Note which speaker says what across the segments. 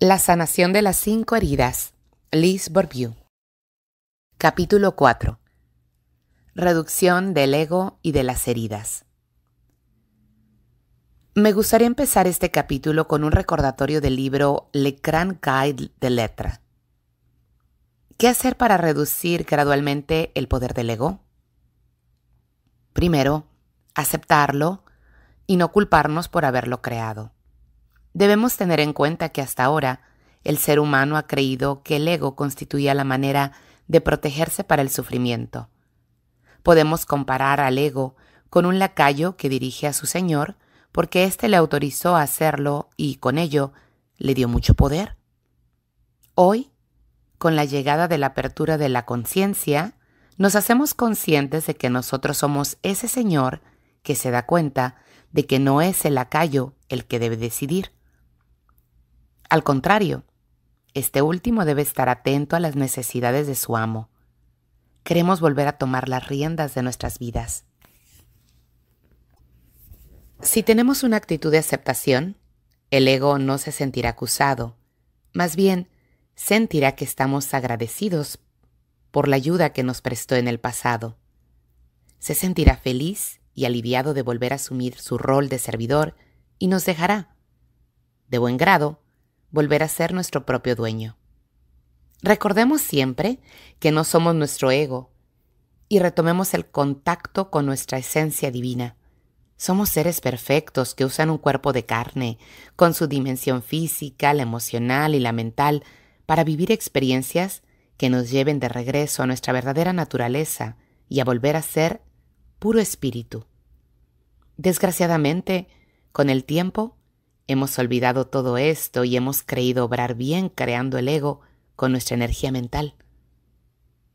Speaker 1: La sanación de las cinco heridas. Liz Bourbeau. Capítulo 4. Reducción del ego y de las heridas. Me gustaría empezar este capítulo con un recordatorio del libro Le Grand Guide de Letra. ¿Qué hacer para reducir gradualmente el poder del ego? Primero, aceptarlo y no culparnos por haberlo creado. Debemos tener en cuenta que hasta ahora el ser humano ha creído que el ego constituía la manera de protegerse para el sufrimiento. Podemos comparar al ego con un lacayo que dirige a su señor porque éste le autorizó a hacerlo y con ello le dio mucho poder. Hoy, con la llegada de la apertura de la conciencia, nos hacemos conscientes de que nosotros somos ese señor que se da cuenta de que no es el lacayo el que debe decidir, al contrario, este último debe estar atento a las necesidades de su amo. Queremos volver a tomar las riendas de nuestras vidas. Si tenemos una actitud de aceptación, el ego no se sentirá acusado, más bien sentirá que estamos agradecidos por la ayuda que nos prestó en el pasado. Se sentirá feliz y aliviado de volver a asumir su rol de servidor y nos dejará, de buen grado, volver a ser nuestro propio dueño. Recordemos siempre que no somos nuestro ego y retomemos el contacto con nuestra esencia divina. Somos seres perfectos que usan un cuerpo de carne, con su dimensión física, la emocional y la mental, para vivir experiencias que nos lleven de regreso a nuestra verdadera naturaleza y a volver a ser puro espíritu. Desgraciadamente, con el tiempo, Hemos olvidado todo esto y hemos creído obrar bien creando el ego con nuestra energía mental.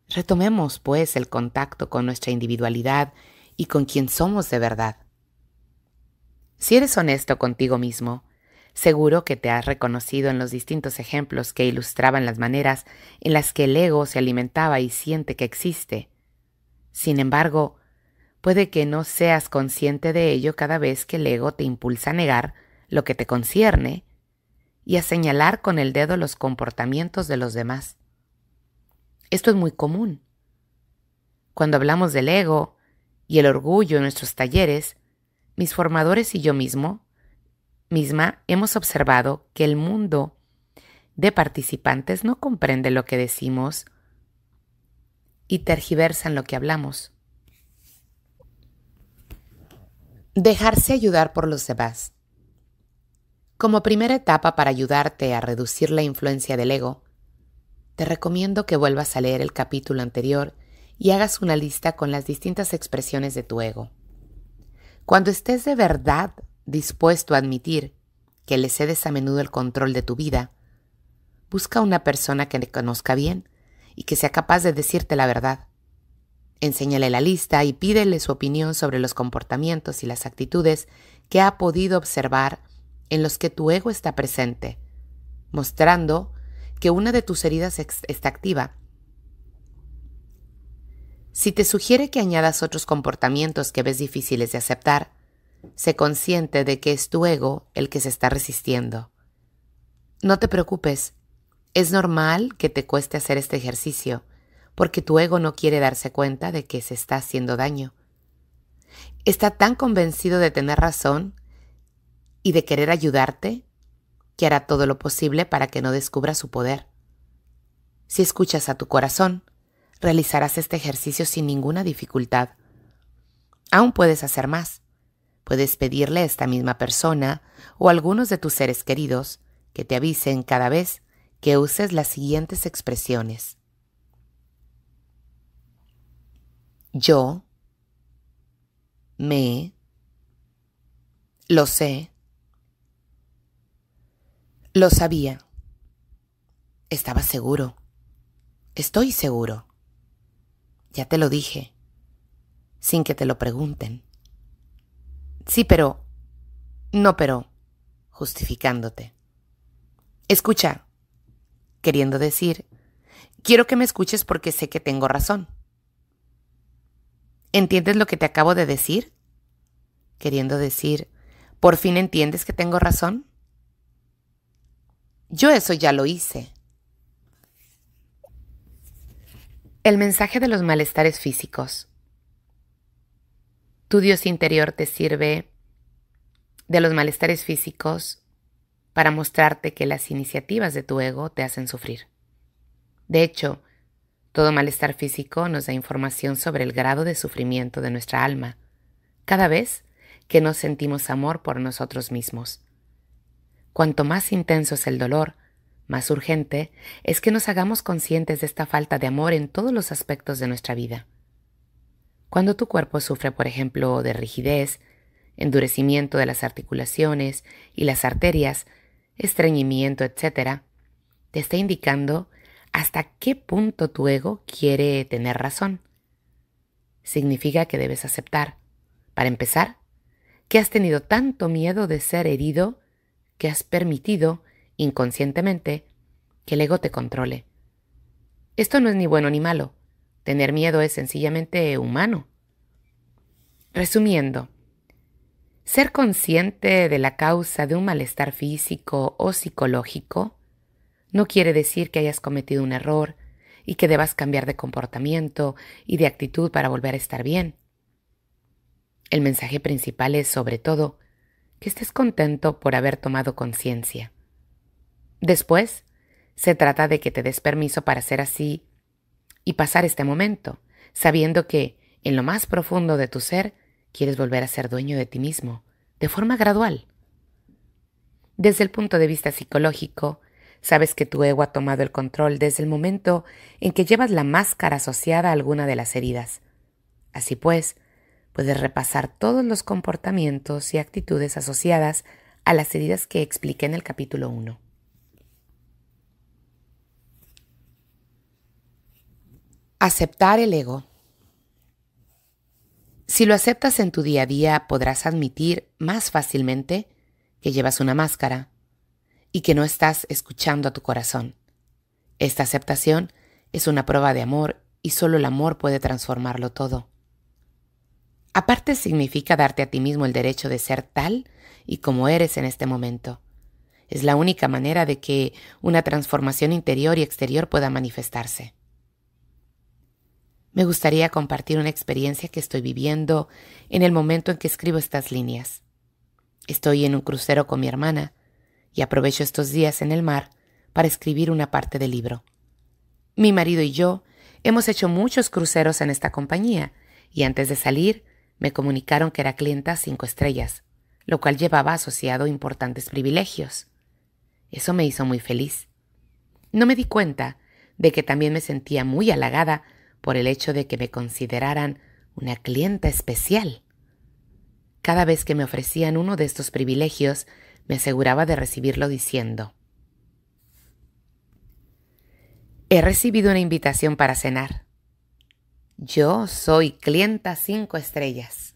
Speaker 1: Retomemos, pues, el contacto con nuestra individualidad y con quien somos de verdad. Si eres honesto contigo mismo, seguro que te has reconocido en los distintos ejemplos que ilustraban las maneras en las que el ego se alimentaba y siente que existe. Sin embargo, puede que no seas consciente de ello cada vez que el ego te impulsa a negar lo que te concierne, y a señalar con el dedo los comportamientos de los demás. Esto es muy común. Cuando hablamos del ego y el orgullo en nuestros talleres, mis formadores y yo mismo, misma, hemos observado que el mundo de participantes no comprende lo que decimos y tergiversa en lo que hablamos. Dejarse ayudar por los demás. Como primera etapa para ayudarte a reducir la influencia del ego, te recomiendo que vuelvas a leer el capítulo anterior y hagas una lista con las distintas expresiones de tu ego. Cuando estés de verdad dispuesto a admitir que le cedes a menudo el control de tu vida, busca una persona que te conozca bien y que sea capaz de decirte la verdad. Enséñale la lista y pídele su opinión sobre los comportamientos y las actitudes que ha podido observar en los que tu ego está presente, mostrando que una de tus heridas está activa. Si te sugiere que añadas otros comportamientos que ves difíciles de aceptar, sé consciente de que es tu ego el que se está resistiendo. No te preocupes, es normal que te cueste hacer este ejercicio, porque tu ego no quiere darse cuenta de que se está haciendo daño. Está tan convencido de tener razón y de querer ayudarte, que hará todo lo posible para que no descubra su poder. Si escuchas a tu corazón, realizarás este ejercicio sin ninguna dificultad. Aún puedes hacer más. Puedes pedirle a esta misma persona o a algunos de tus seres queridos que te avisen cada vez que uses las siguientes expresiones. Yo me lo sé lo sabía. Estaba seguro. Estoy seguro. Ya te lo dije, sin que te lo pregunten. Sí, pero... No, pero... justificándote. Escucha, queriendo decir, quiero que me escuches porque sé que tengo razón. ¿Entiendes lo que te acabo de decir? Queriendo decir, ¿por fin entiendes que tengo razón? Yo eso ya lo hice. El mensaje de los malestares físicos. Tu Dios interior te sirve de los malestares físicos para mostrarte que las iniciativas de tu ego te hacen sufrir. De hecho, todo malestar físico nos da información sobre el grado de sufrimiento de nuestra alma, cada vez que nos sentimos amor por nosotros mismos. Cuanto más intenso es el dolor, más urgente es que nos hagamos conscientes de esta falta de amor en todos los aspectos de nuestra vida. Cuando tu cuerpo sufre, por ejemplo, de rigidez, endurecimiento de las articulaciones y las arterias, estreñimiento, etc., te está indicando hasta qué punto tu ego quiere tener razón. Significa que debes aceptar, para empezar, que has tenido tanto miedo de ser herido que has permitido, inconscientemente, que el ego te controle. Esto no es ni bueno ni malo. Tener miedo es sencillamente humano. Resumiendo, ser consciente de la causa de un malestar físico o psicológico no quiere decir que hayas cometido un error y que debas cambiar de comportamiento y de actitud para volver a estar bien. El mensaje principal es, sobre todo, que estés contento por haber tomado conciencia. Después, se trata de que te des permiso para ser así y pasar este momento, sabiendo que, en lo más profundo de tu ser, quieres volver a ser dueño de ti mismo, de forma gradual. Desde el punto de vista psicológico, sabes que tu ego ha tomado el control desde el momento en que llevas la máscara asociada a alguna de las heridas. Así pues, puedes repasar todos los comportamientos y actitudes asociadas a las heridas que expliqué en el capítulo 1. Aceptar el ego. Si lo aceptas en tu día a día, podrás admitir más fácilmente que llevas una máscara y que no estás escuchando a tu corazón. Esta aceptación es una prueba de amor y solo el amor puede transformarlo todo. Aparte significa darte a ti mismo el derecho de ser tal y como eres en este momento. Es la única manera de que una transformación interior y exterior pueda manifestarse. Me gustaría compartir una experiencia que estoy viviendo en el momento en que escribo estas líneas. Estoy en un crucero con mi hermana y aprovecho estos días en el mar para escribir una parte del libro. Mi marido y yo hemos hecho muchos cruceros en esta compañía y antes de salir me comunicaron que era clienta cinco estrellas, lo cual llevaba asociado importantes privilegios. Eso me hizo muy feliz. No me di cuenta de que también me sentía muy halagada por el hecho de que me consideraran una clienta especial. Cada vez que me ofrecían uno de estos privilegios, me aseguraba de recibirlo diciendo, He recibido una invitación para cenar. Yo soy clienta 5 estrellas.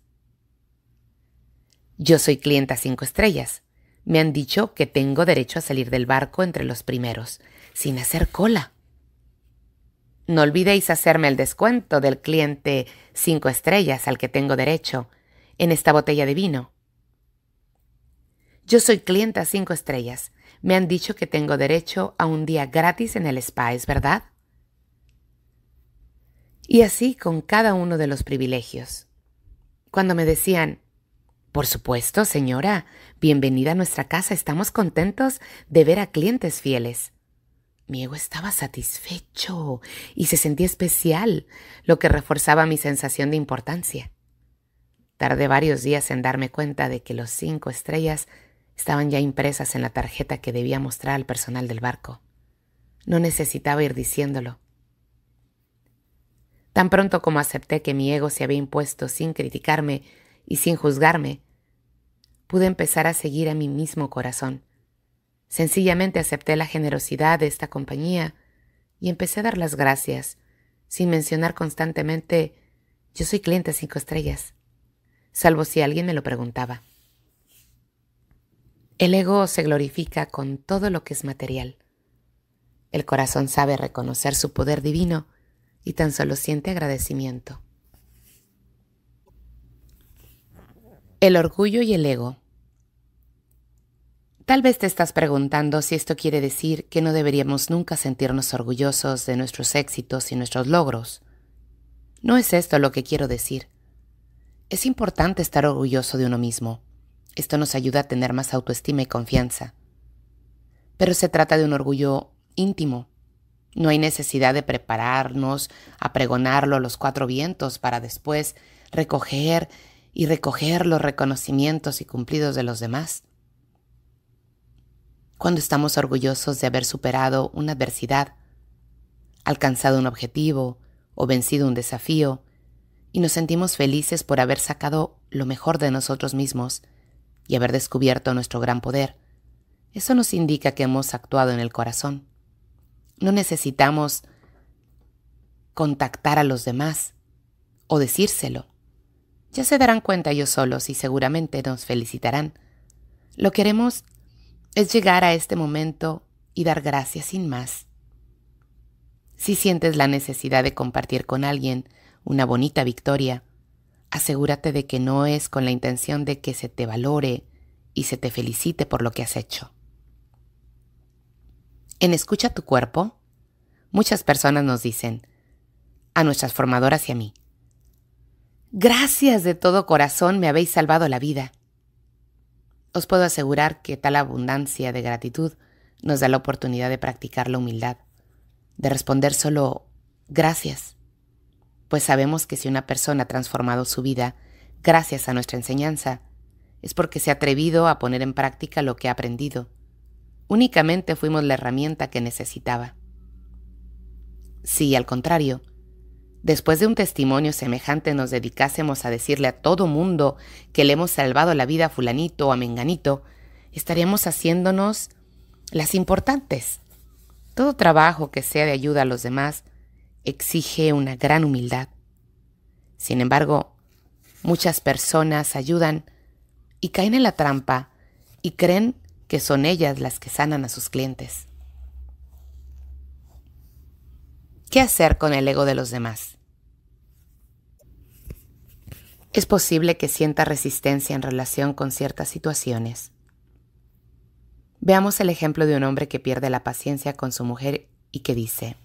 Speaker 1: Yo soy clienta 5 estrellas. Me han dicho que tengo derecho a salir del barco entre los primeros, sin hacer cola. No olvidéis hacerme el descuento del cliente 5 estrellas al que tengo derecho en esta botella de vino. Yo soy clienta 5 estrellas. Me han dicho que tengo derecho a un día gratis en el spa, ¿es verdad? Y así con cada uno de los privilegios. Cuando me decían, por supuesto, señora, bienvenida a nuestra casa, estamos contentos de ver a clientes fieles. Mi ego estaba satisfecho y se sentía especial, lo que reforzaba mi sensación de importancia. Tardé varios días en darme cuenta de que los cinco estrellas estaban ya impresas en la tarjeta que debía mostrar al personal del barco. No necesitaba ir diciéndolo. Tan pronto como acepté que mi ego se había impuesto sin criticarme y sin juzgarme, pude empezar a seguir a mi mismo corazón. Sencillamente acepté la generosidad de esta compañía y empecé a dar las gracias, sin mencionar constantemente yo soy cliente cinco estrellas, salvo si alguien me lo preguntaba. El ego se glorifica con todo lo que es material. El corazón sabe reconocer su poder divino y tan solo siente agradecimiento. El orgullo y el ego. Tal vez te estás preguntando si esto quiere decir que no deberíamos nunca sentirnos orgullosos de nuestros éxitos y nuestros logros. No es esto lo que quiero decir. Es importante estar orgulloso de uno mismo. Esto nos ayuda a tener más autoestima y confianza. Pero se trata de un orgullo íntimo, no hay necesidad de prepararnos a pregonarlo a los cuatro vientos para después recoger y recoger los reconocimientos y cumplidos de los demás. Cuando estamos orgullosos de haber superado una adversidad, alcanzado un objetivo o vencido un desafío, y nos sentimos felices por haber sacado lo mejor de nosotros mismos y haber descubierto nuestro gran poder, eso nos indica que hemos actuado en el corazón. No necesitamos contactar a los demás o decírselo. Ya se darán cuenta ellos solos y seguramente nos felicitarán. Lo que haremos es llegar a este momento y dar gracias sin más. Si sientes la necesidad de compartir con alguien una bonita victoria, asegúrate de que no es con la intención de que se te valore y se te felicite por lo que has hecho. En Escucha tu cuerpo, muchas personas nos dicen, a nuestras formadoras y a mí, gracias de todo corazón me habéis salvado la vida. Os puedo asegurar que tal abundancia de gratitud nos da la oportunidad de practicar la humildad, de responder solo gracias, pues sabemos que si una persona ha transformado su vida gracias a nuestra enseñanza, es porque se ha atrevido a poner en práctica lo que ha aprendido Únicamente fuimos la herramienta que necesitaba. Si, al contrario, después de un testimonio semejante nos dedicásemos a decirle a todo mundo que le hemos salvado la vida a fulanito o a menganito, estaríamos haciéndonos las importantes. Todo trabajo que sea de ayuda a los demás exige una gran humildad. Sin embargo, muchas personas ayudan y caen en la trampa y creen que son ellas las que sanan a sus clientes. ¿Qué hacer con el ego de los demás? Es posible que sienta resistencia en relación con ciertas situaciones. Veamos el ejemplo de un hombre que pierde la paciencia con su mujer y que dice,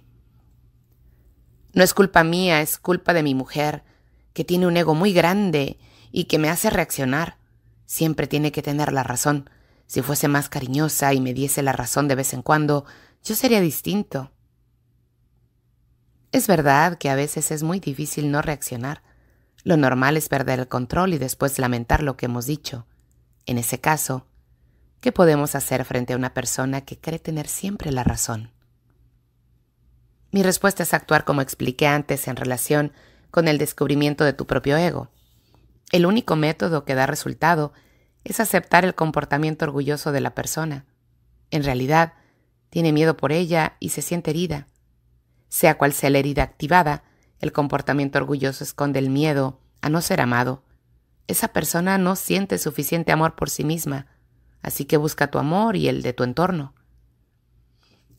Speaker 1: No es culpa mía, es culpa de mi mujer, que tiene un ego muy grande y que me hace reaccionar. Siempre tiene que tener la razón. Si fuese más cariñosa y me diese la razón de vez en cuando, yo sería distinto. Es verdad que a veces es muy difícil no reaccionar. Lo normal es perder el control y después lamentar lo que hemos dicho. En ese caso, ¿qué podemos hacer frente a una persona que cree tener siempre la razón? Mi respuesta es actuar como expliqué antes en relación con el descubrimiento de tu propio ego. El único método que da resultado es aceptar el comportamiento orgulloso de la persona. En realidad, tiene miedo por ella y se siente herida. Sea cual sea la herida activada, el comportamiento orgulloso esconde el miedo a no ser amado. Esa persona no siente suficiente amor por sí misma, así que busca tu amor y el de tu entorno.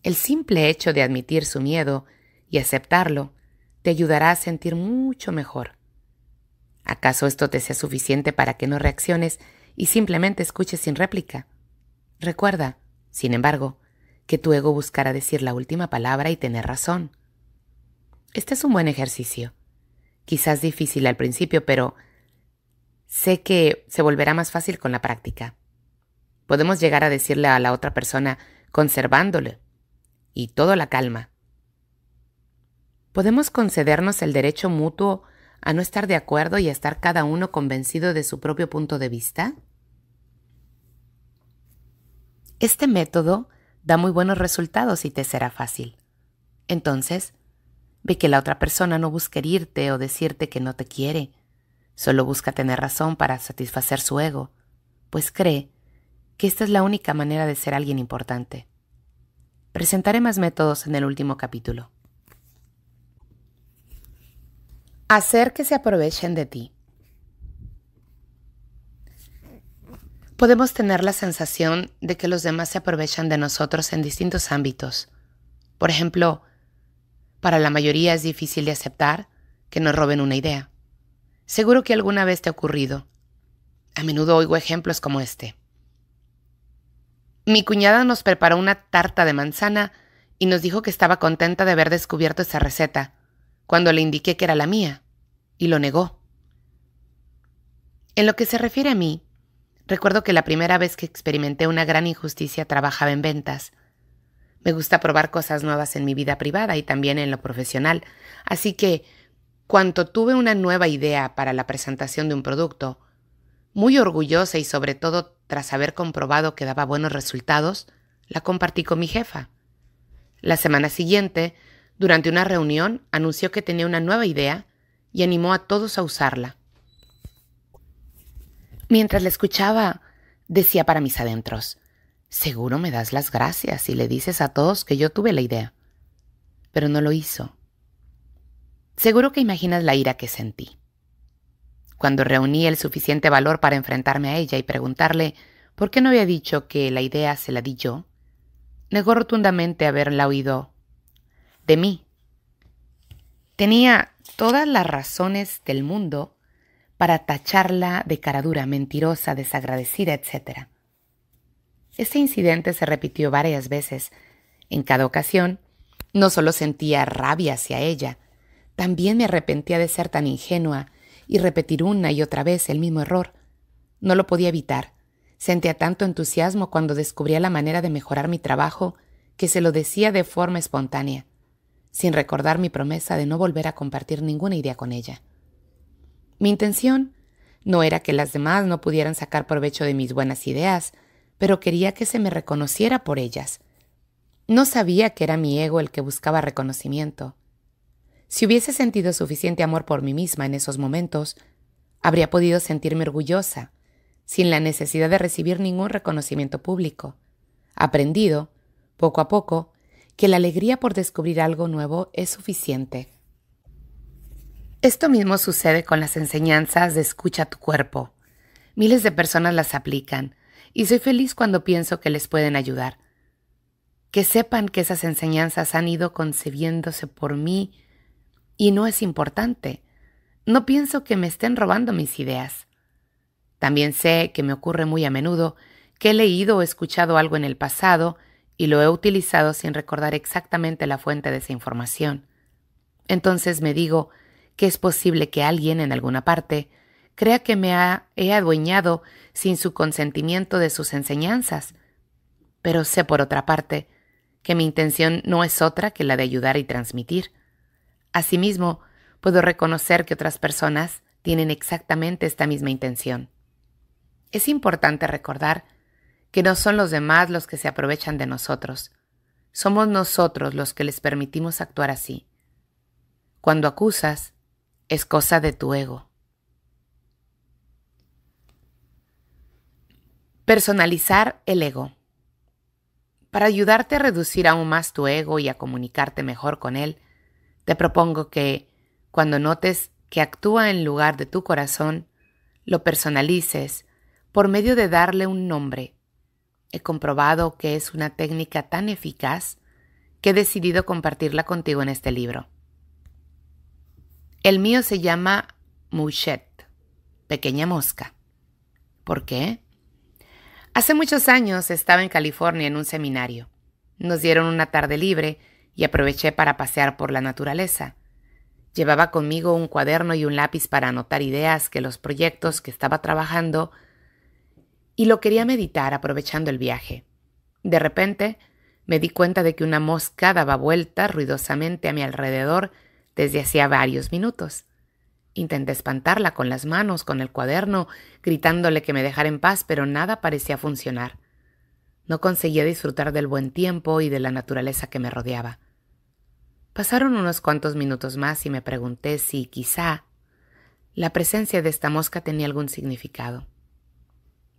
Speaker 1: El simple hecho de admitir su miedo y aceptarlo te ayudará a sentir mucho mejor. ¿Acaso esto te sea suficiente para que no reacciones y simplemente escuche sin réplica. Recuerda, sin embargo, que tu ego buscará decir la última palabra y tener razón. Este es un buen ejercicio. Quizás difícil al principio, pero sé que se volverá más fácil con la práctica. Podemos llegar a decirle a la otra persona conservándole y todo la calma. Podemos concedernos el derecho mutuo a no estar de acuerdo y a estar cada uno convencido de su propio punto de vista? Este método da muy buenos resultados y te será fácil. Entonces, ve que la otra persona no busca herirte o decirte que no te quiere. Solo busca tener razón para satisfacer su ego, pues cree que esta es la única manera de ser alguien importante. Presentaré más métodos en el último capítulo. hacer que se aprovechen de ti. Podemos tener la sensación de que los demás se aprovechan de nosotros en distintos ámbitos. Por ejemplo, para la mayoría es difícil de aceptar que nos roben una idea. Seguro que alguna vez te ha ocurrido. A menudo oigo ejemplos como este. Mi cuñada nos preparó una tarta de manzana y nos dijo que estaba contenta de haber descubierto esa receta cuando le indiqué que era la mía, y lo negó. En lo que se refiere a mí, recuerdo que la primera vez que experimenté una gran injusticia trabajaba en ventas. Me gusta probar cosas nuevas en mi vida privada y también en lo profesional, así que, cuando tuve una nueva idea para la presentación de un producto, muy orgullosa y sobre todo tras haber comprobado que daba buenos resultados, la compartí con mi jefa. La semana siguiente durante una reunión anunció que tenía una nueva idea y animó a todos a usarla. Mientras la escuchaba, decía para mis adentros, seguro me das las gracias y le dices a todos que yo tuve la idea. Pero no lo hizo. Seguro que imaginas la ira que sentí. Cuando reuní el suficiente valor para enfrentarme a ella y preguntarle por qué no había dicho que la idea se la di yo, negó rotundamente haberla oído de mí. Tenía todas las razones del mundo para tacharla de cara dura, mentirosa, desagradecida, etc. Ese incidente se repitió varias veces. En cada ocasión, no solo sentía rabia hacia ella, también me arrepentía de ser tan ingenua y repetir una y otra vez el mismo error. No lo podía evitar. Sentía tanto entusiasmo cuando descubría la manera de mejorar mi trabajo que se lo decía de forma espontánea sin recordar mi promesa de no volver a compartir ninguna idea con ella. Mi intención no era que las demás no pudieran sacar provecho de mis buenas ideas, pero quería que se me reconociera por ellas. No sabía que era mi ego el que buscaba reconocimiento. Si hubiese sentido suficiente amor por mí misma en esos momentos, habría podido sentirme orgullosa, sin la necesidad de recibir ningún reconocimiento público. Aprendido, poco a poco, que la alegría por descubrir algo nuevo es suficiente. Esto mismo sucede con las enseñanzas de escucha tu cuerpo. Miles de personas las aplican y soy feliz cuando pienso que les pueden ayudar. Que sepan que esas enseñanzas han ido concebiéndose por mí y no es importante. No pienso que me estén robando mis ideas. También sé que me ocurre muy a menudo que he leído o escuchado algo en el pasado y lo he utilizado sin recordar exactamente la fuente de esa información. Entonces me digo que es posible que alguien en alguna parte crea que me he adueñado sin su consentimiento de sus enseñanzas. Pero sé por otra parte que mi intención no es otra que la de ayudar y transmitir. Asimismo, puedo reconocer que otras personas tienen exactamente esta misma intención. Es importante recordar que no son los demás los que se aprovechan de nosotros. Somos nosotros los que les permitimos actuar así. Cuando acusas, es cosa de tu ego. Personalizar el ego. Para ayudarte a reducir aún más tu ego y a comunicarte mejor con él, te propongo que, cuando notes que actúa en lugar de tu corazón, lo personalices por medio de darle un nombre He comprobado que es una técnica tan eficaz que he decidido compartirla contigo en este libro. El mío se llama Mouchette, pequeña mosca. ¿Por qué? Hace muchos años estaba en California en un seminario. Nos dieron una tarde libre y aproveché para pasear por la naturaleza. Llevaba conmigo un cuaderno y un lápiz para anotar ideas que los proyectos que estaba trabajando y lo quería meditar aprovechando el viaje. De repente, me di cuenta de que una mosca daba vuelta ruidosamente a mi alrededor desde hacía varios minutos. Intenté espantarla con las manos, con el cuaderno, gritándole que me dejara en paz, pero nada parecía funcionar. No conseguía disfrutar del buen tiempo y de la naturaleza que me rodeaba. Pasaron unos cuantos minutos más y me pregunté si quizá la presencia de esta mosca tenía algún significado.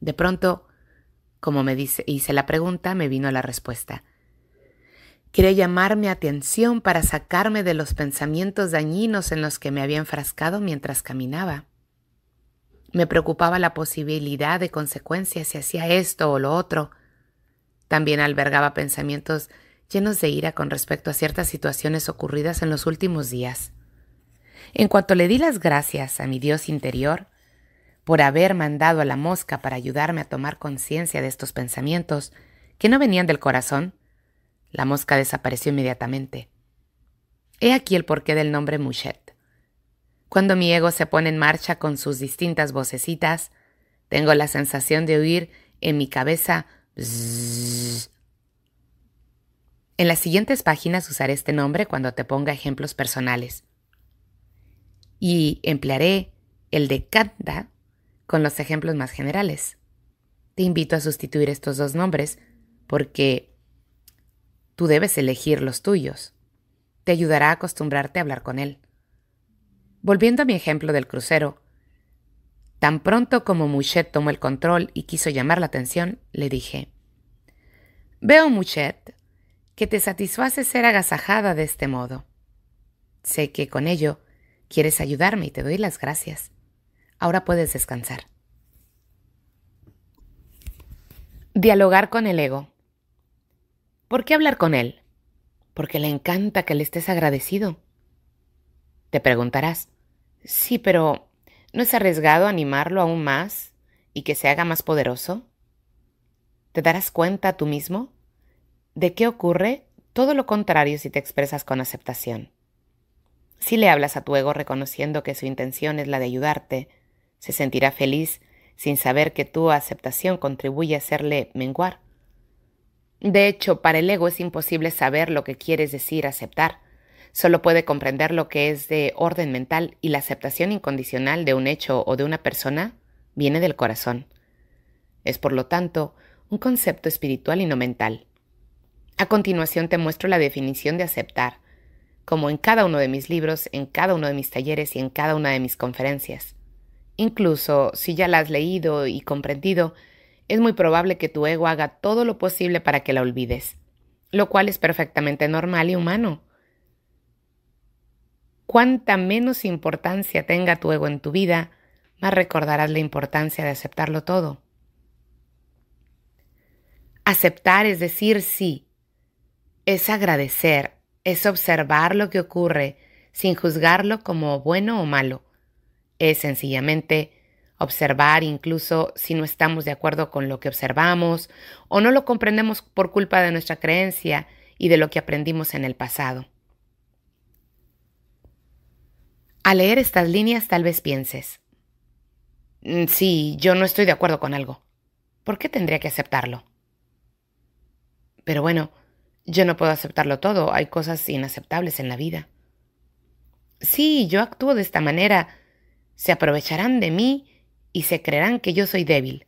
Speaker 1: De pronto, como me hice la pregunta, me vino la respuesta. Quería llamar mi atención para sacarme de los pensamientos dañinos en los que me había enfrascado mientras caminaba. Me preocupaba la posibilidad de consecuencias si hacía esto o lo otro. También albergaba pensamientos llenos de ira con respecto a ciertas situaciones ocurridas en los últimos días. En cuanto le di las gracias a mi Dios interior, por haber mandado a la mosca para ayudarme a tomar conciencia de estos pensamientos que no venían del corazón, la mosca desapareció inmediatamente. He aquí el porqué del nombre Mouchet. Cuando mi ego se pone en marcha con sus distintas vocecitas, tengo la sensación de oír en mi cabeza En las siguientes páginas usaré este nombre cuando te ponga ejemplos personales. Y emplearé el de Kanda con los ejemplos más generales. Te invito a sustituir estos dos nombres porque tú debes elegir los tuyos. Te ayudará a acostumbrarte a hablar con él. Volviendo a mi ejemplo del crucero, tan pronto como Muchet tomó el control y quiso llamar la atención, le dije, Veo, Muchet, que te satisface ser agasajada de este modo. Sé que con ello quieres ayudarme y te doy las gracias. Ahora puedes descansar. Dialogar con el ego. ¿Por qué hablar con él? Porque le encanta que le estés agradecido. Te preguntarás, sí, pero ¿no es arriesgado animarlo aún más y que se haga más poderoso? ¿Te darás cuenta tú mismo de qué ocurre todo lo contrario si te expresas con aceptación? Si le hablas a tu ego reconociendo que su intención es la de ayudarte, se sentirá feliz sin saber que tu aceptación contribuye a hacerle menguar. De hecho, para el ego es imposible saber lo que quieres decir aceptar. Solo puede comprender lo que es de orden mental y la aceptación incondicional de un hecho o de una persona viene del corazón. Es, por lo tanto, un concepto espiritual y no mental. A continuación te muestro la definición de aceptar, como en cada uno de mis libros, en cada uno de mis talleres y en cada una de mis conferencias. Incluso si ya la has leído y comprendido, es muy probable que tu ego haga todo lo posible para que la olvides, lo cual es perfectamente normal y humano. Cuanta menos importancia tenga tu ego en tu vida, más recordarás la importancia de aceptarlo todo. Aceptar es decir sí, es agradecer, es observar lo que ocurre sin juzgarlo como bueno o malo es sencillamente observar incluso si no estamos de acuerdo con lo que observamos o no lo comprendemos por culpa de nuestra creencia y de lo que aprendimos en el pasado. Al leer estas líneas tal vez pienses, mm, sí, yo no estoy de acuerdo con algo. ¿Por qué tendría que aceptarlo? Pero bueno, yo no puedo aceptarlo todo, hay cosas inaceptables en la vida. Sí, yo actúo de esta manera, se aprovecharán de mí y se creerán que yo soy débil,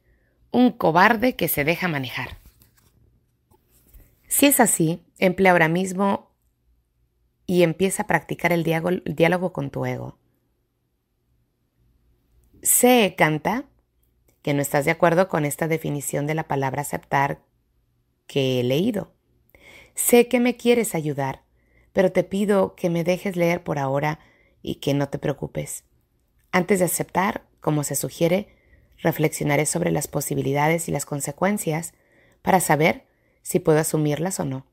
Speaker 1: un cobarde que se deja manejar. Si es así, emplea ahora mismo y empieza a practicar el diálogo, con tu ego. Sé, canta que no estás de acuerdo con esta definición de la palabra aceptar que he leído. Sé que me quieres ayudar, pero te pido que me dejes leer por ahora y que no te preocupes. Antes de aceptar, como se sugiere, reflexionaré sobre las posibilidades y las consecuencias para saber si puedo asumirlas o no.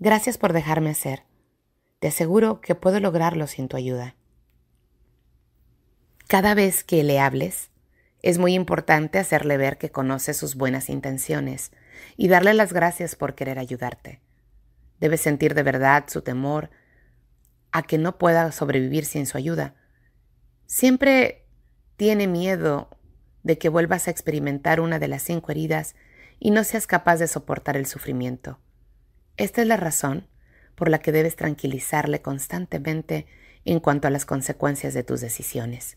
Speaker 1: Gracias por dejarme hacer. Te aseguro que puedo lograrlo sin tu ayuda. Cada vez que le hables, es muy importante hacerle ver que conoce sus buenas intenciones y darle las gracias por querer ayudarte. Debes sentir de verdad su temor a que no pueda sobrevivir sin su ayuda Siempre tiene miedo de que vuelvas a experimentar una de las cinco heridas y no seas capaz de soportar el sufrimiento. Esta es la razón por la que debes tranquilizarle constantemente en cuanto a las consecuencias de tus decisiones.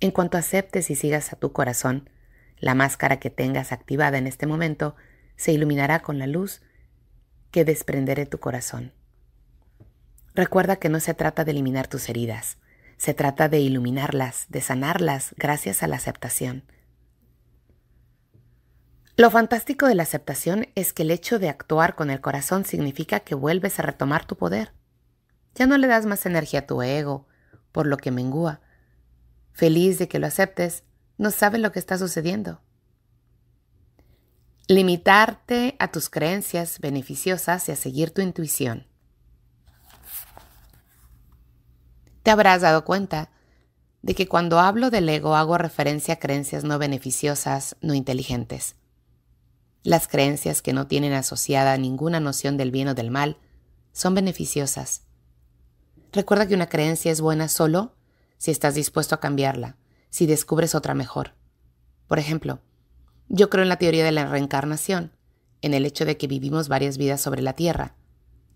Speaker 1: En cuanto aceptes y sigas a tu corazón, la máscara que tengas activada en este momento se iluminará con la luz que desprenderé tu corazón. Recuerda que no se trata de eliminar tus heridas, se trata de iluminarlas, de sanarlas gracias a la aceptación. Lo fantástico de la aceptación es que el hecho de actuar con el corazón significa que vuelves a retomar tu poder. Ya no le das más energía a tu ego, por lo que mengúa. Feliz de que lo aceptes, no sabes lo que está sucediendo. Limitarte a tus creencias beneficiosas y a seguir tu intuición. Te habrás dado cuenta de que cuando hablo del ego hago referencia a creencias no beneficiosas, no inteligentes. Las creencias que no tienen asociada ninguna noción del bien o del mal son beneficiosas. Recuerda que una creencia es buena solo si estás dispuesto a cambiarla, si descubres otra mejor. Por ejemplo, yo creo en la teoría de la reencarnación, en el hecho de que vivimos varias vidas sobre la Tierra.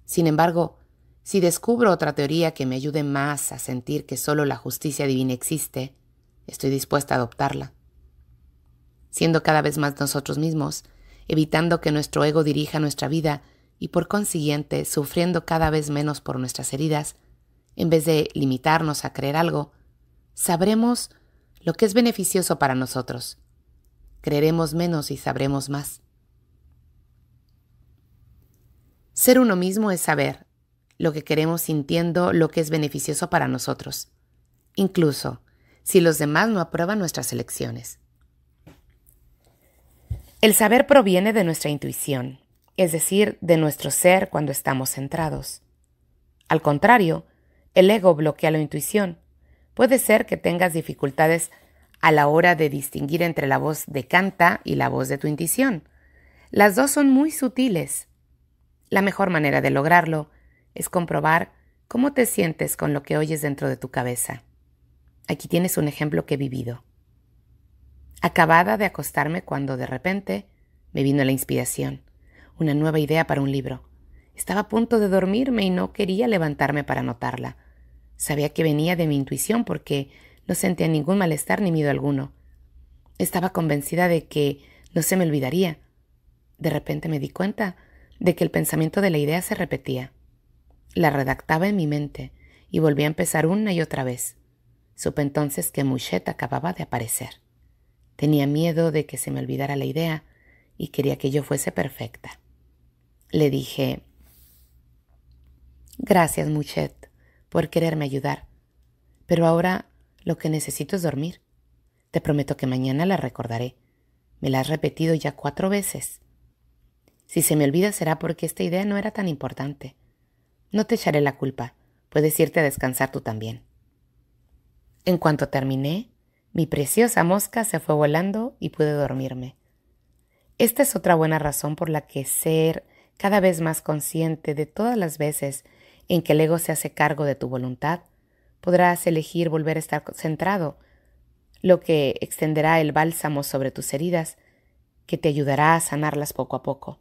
Speaker 1: Sin embargo, si descubro otra teoría que me ayude más a sentir que solo la justicia divina existe, estoy dispuesta a adoptarla. Siendo cada vez más nosotros mismos, evitando que nuestro ego dirija nuestra vida y por consiguiente sufriendo cada vez menos por nuestras heridas, en vez de limitarnos a creer algo, sabremos lo que es beneficioso para nosotros. Creeremos menos y sabremos más. Ser uno mismo es saber, lo que queremos sintiendo lo que es beneficioso para nosotros, incluso si los demás no aprueban nuestras elecciones. El saber proviene de nuestra intuición, es decir, de nuestro ser cuando estamos centrados. Al contrario, el ego bloquea la intuición. Puede ser que tengas dificultades a la hora de distinguir entre la voz de canta y la voz de tu intuición. Las dos son muy sutiles. La mejor manera de lograrlo es comprobar cómo te sientes con lo que oyes dentro de tu cabeza. Aquí tienes un ejemplo que he vivido. Acabada de acostarme cuando de repente me vino la inspiración, una nueva idea para un libro. Estaba a punto de dormirme y no quería levantarme para notarla. Sabía que venía de mi intuición porque no sentía ningún malestar ni miedo alguno. Estaba convencida de que no se me olvidaría. De repente me di cuenta de que el pensamiento de la idea se repetía la redactaba en mi mente y volví a empezar una y otra vez. Supe entonces que Muchet acababa de aparecer. Tenía miedo de que se me olvidara la idea y quería que yo fuese perfecta. Le dije, gracias muchet, por quererme ayudar, pero ahora lo que necesito es dormir. Te prometo que mañana la recordaré. Me la has repetido ya cuatro veces. Si se me olvida será porque esta idea no era tan importante. No te echaré la culpa. Puedes irte a descansar tú también. En cuanto terminé, mi preciosa mosca se fue volando y pude dormirme. Esta es otra buena razón por la que ser cada vez más consciente de todas las veces en que el ego se hace cargo de tu voluntad, podrás elegir volver a estar centrado, lo que extenderá el bálsamo sobre tus heridas, que te ayudará a sanarlas poco a poco.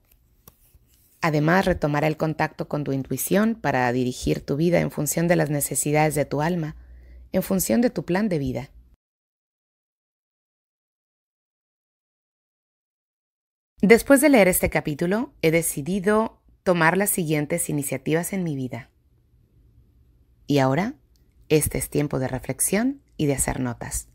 Speaker 1: Además, retomar el contacto con tu intuición para dirigir tu vida en función de las necesidades de tu alma, en función de tu plan de vida. Después de leer este capítulo, he decidido tomar las siguientes iniciativas en mi vida. Y ahora, este es tiempo de reflexión y de hacer notas.